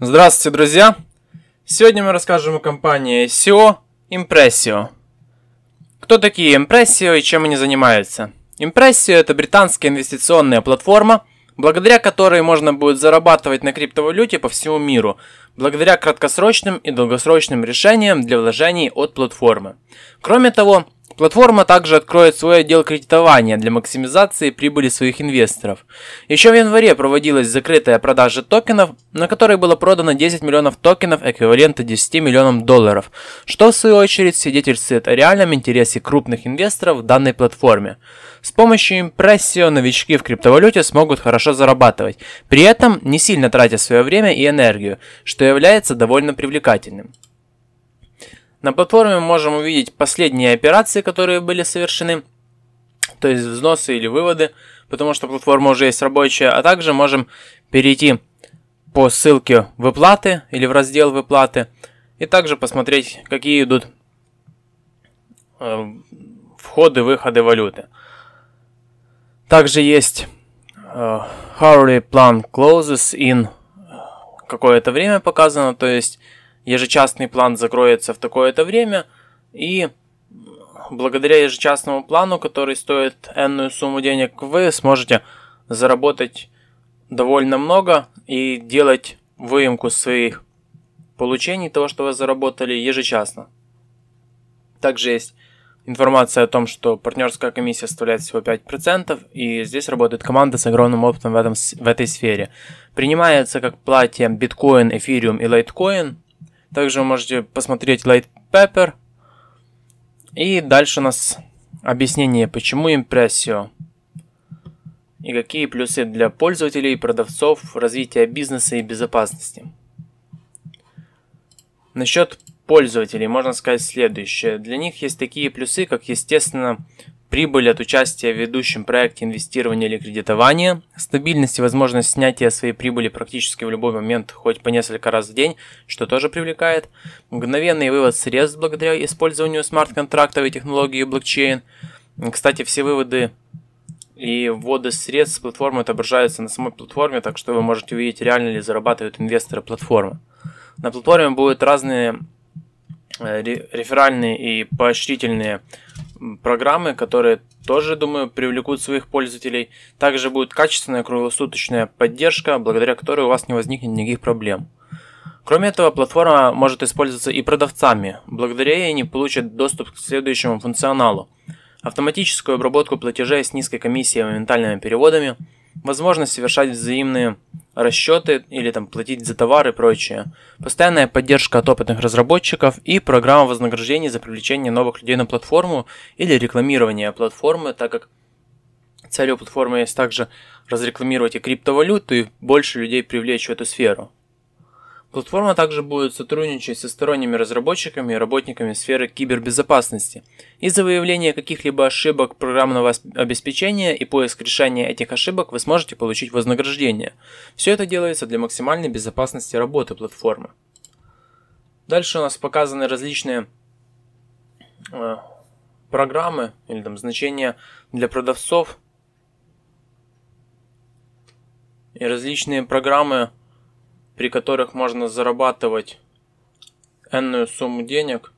Здравствуйте, друзья! Сегодня мы расскажем о компании SEO Impressio. Кто такие Impressio и чем они занимаются? Impressio – это британская инвестиционная платформа, благодаря которой можно будет зарабатывать на криптовалюте по всему миру, благодаря краткосрочным и долгосрочным решениям для вложений от платформы. Кроме того, Платформа также откроет свой отдел кредитования для максимизации прибыли своих инвесторов. Еще в январе проводилась закрытая продажа токенов, на которой было продано 10 миллионов токенов эквивалента 10 миллионам долларов, что в свою очередь свидетельствует о реальном интересе крупных инвесторов в данной платформе. С помощью импрессио новички в криптовалюте смогут хорошо зарабатывать, при этом не сильно тратя свое время и энергию, что является довольно привлекательным. На платформе мы можем увидеть последние операции, которые были совершены, то есть взносы или выводы, потому что платформа уже есть рабочая, а также можем перейти по ссылке «Выплаты» или в раздел «Выплаты», и также посмотреть, какие идут э, входы-выходы валюты. Также есть э, Hourly Plan Closes in какое-то время показано, то есть ежечасный план закроется в такое-то время, и благодаря ежечасному плану, который стоит энную сумму денег, вы сможете заработать довольно много и делать выемку своих получений того, что вы заработали ежечасно. Также есть информация о том, что партнерская комиссия составляет всего 5%, и здесь работает команда с огромным опытом в, этом, в этой сфере. Принимается как платье биткоин, эфириум и лайткоин. Также вы можете посмотреть Light Pepper. И дальше у нас объяснение, почему импрессио. И какие плюсы для пользователей, и продавцов, развития бизнеса и безопасности. Насчет пользователей можно сказать следующее. Для них есть такие плюсы, как, естественно, прибыль от участия в ведущем проекте инвестирования или кредитования, стабильность и возможность снятия своей прибыли практически в любой момент, хоть по несколько раз в день, что тоже привлекает, мгновенный вывод средств благодаря использованию смарт-контрактов и технологии блокчейн. Кстати, все выводы и вводы средств с платформы отображаются на самой платформе, так что вы можете увидеть, реально ли зарабатывают инвесторы платформы. На платформе будут разные Э, реферальные и поощрительные программы, которые тоже, думаю, привлекут своих пользователей. Также будет качественная круглосуточная поддержка, благодаря которой у вас не возникнет никаких проблем. Кроме этого, платформа может использоваться и продавцами. Благодаря ей они получат доступ к следующему функционалу. Автоматическую обработку платежей с низкой комиссией и моментальными переводами – возможность совершать взаимные расчеты или там платить за товары и прочее, постоянная поддержка от опытных разработчиков и программа вознаграждений за привлечение новых людей на платформу или рекламирование платформы, так как целью платформы есть также разрекламировать и криптовалюту и больше людей привлечь в эту сферу. Платформа также будет сотрудничать со сторонними разработчиками и работниками сферы кибербезопасности. Из-за выявления каких-либо ошибок программного обеспечения и поиск решения этих ошибок вы сможете получить вознаграждение. Все это делается для максимальной безопасности работы платформы. Дальше у нас показаны различные э, программы или там значения для продавцов и различные программы при которых можно зарабатывать энную сумму денег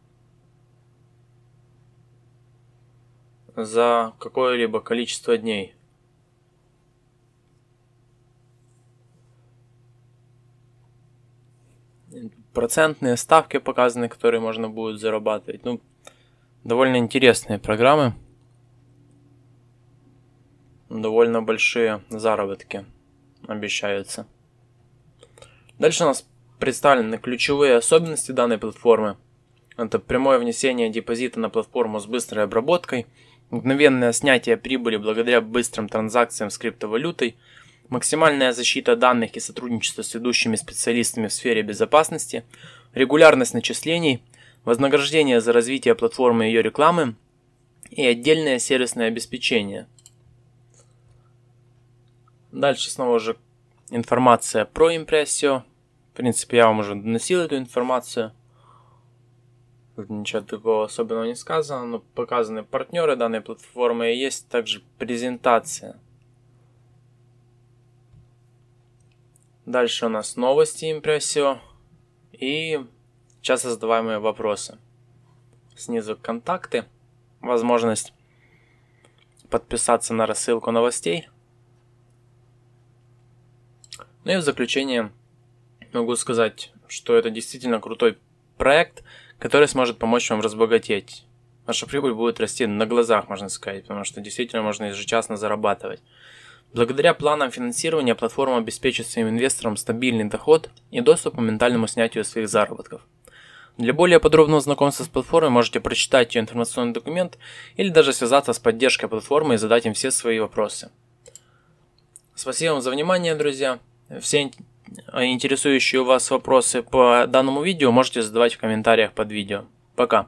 за какое-либо количество дней. Процентные ставки показаны, которые можно будет зарабатывать. Ну, довольно интересные программы. Довольно большие заработки обещаются. Дальше у нас представлены ключевые особенности данной платформы. Это прямое внесение депозита на платформу с быстрой обработкой, мгновенное снятие прибыли благодаря быстрым транзакциям с криптовалютой, максимальная защита данных и сотрудничество с ведущими специалистами в сфере безопасности, регулярность начислений, вознаграждение за развитие платформы и ее рекламы и отдельное сервисное обеспечение. Дальше снова же информация про импрессию. В принципе, я вам уже доносил эту информацию. Тут ничего такого особенного не сказано, но показаны партнеры данной платформы и есть также презентация. Дальше у нас новости импрессио и часто задаваемые вопросы. Снизу контакты, возможность подписаться на рассылку новостей – ну и в заключение могу сказать, что это действительно крутой проект, который сможет помочь вам разбогатеть. Ваша прибыль будет расти на глазах, можно сказать, потому что действительно можно ежечасно зарабатывать. Благодаря планам финансирования платформа обеспечит своим инвесторам стабильный доход и доступ к моментальному снятию своих заработков. Для более подробного знакомства с платформой можете прочитать ее информационный документ или даже связаться с поддержкой платформы и задать им все свои вопросы. Спасибо вам за внимание, друзья. Все интересующие вас вопросы по данному видео можете задавать в комментариях под видео. Пока!